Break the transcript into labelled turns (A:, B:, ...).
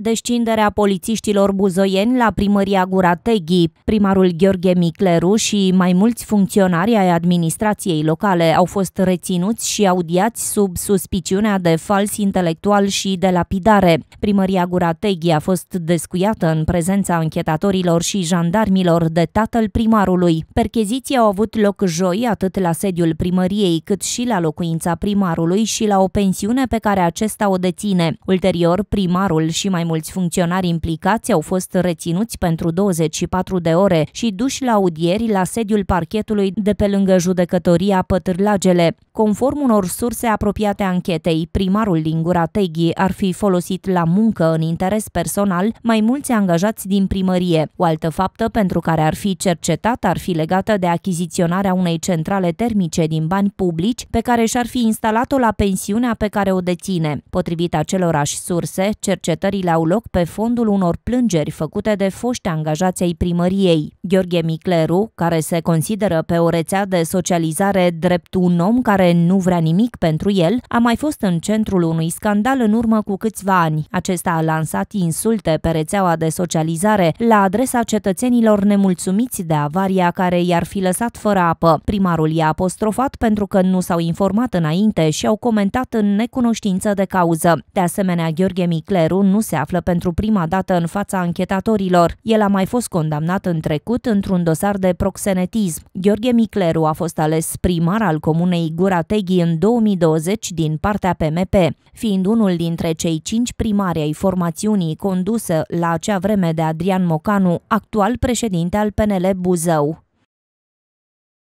A: descinderea polițiștilor buzoieni la primăria Gura Teghi. Primarul Gheorghe Micleru și mai mulți funcționari ai administrației locale au fost reținuți și audiați sub suspiciunea de fals intelectual și de lapidare. Primăria Gura Teghi a fost descuiată în prezența închetatorilor și jandarmilor de tatăl primarului. Percheziții au avut loc joi atât la sediul primăriei cât și la locuința primarului și la o pensiune pe care acesta o deține. Ulterior, primarul și mai mulți funcționari implicați au fost reținuți pentru 24 de ore și duși la audieri la sediul parchetului de pe lângă judecătoria Pătârlagele. Conform unor surse apropiate anchetei, primarul din Gura Teghi ar fi folosit la muncă în interes personal mai mulți angajați din primărie. O altă faptă pentru care ar fi cercetat ar fi legată de achiziționarea unei centrale termice din bani publici pe care și-ar fi instalat-o la pensiunea pe care o deține. Potrivit acelorași surse, cercetările au loc pe fondul unor plângeri făcute de foști angajați ai primăriei. Gheorghe Micleru, care se consideră pe o rețea de socializare drept un om care nu vrea nimic pentru el, a mai fost în centrul unui scandal în urmă cu câțiva ani. Acesta a lansat insulte pe rețeaua de socializare la adresa cetățenilor nemulțumiți de avaria care i-ar fi lăsat fără apă. Primarul i-a apostrofat pentru că nu s-au informat înainte și au comentat în necunoștință de cauză. De asemenea, Gheorghe Micleru nu se află află pentru prima dată în fața anchetatorilor. El a mai fost condamnat în trecut într-un dosar de proxenetism. Gheorghe Micleru a fost ales primar al comunei Gura Teghi în 2020 din partea PMP, fiind unul dintre cei cinci primari ai formațiunii condusă la acea vreme de Adrian Mocanu, actual președinte al PNL Buzău.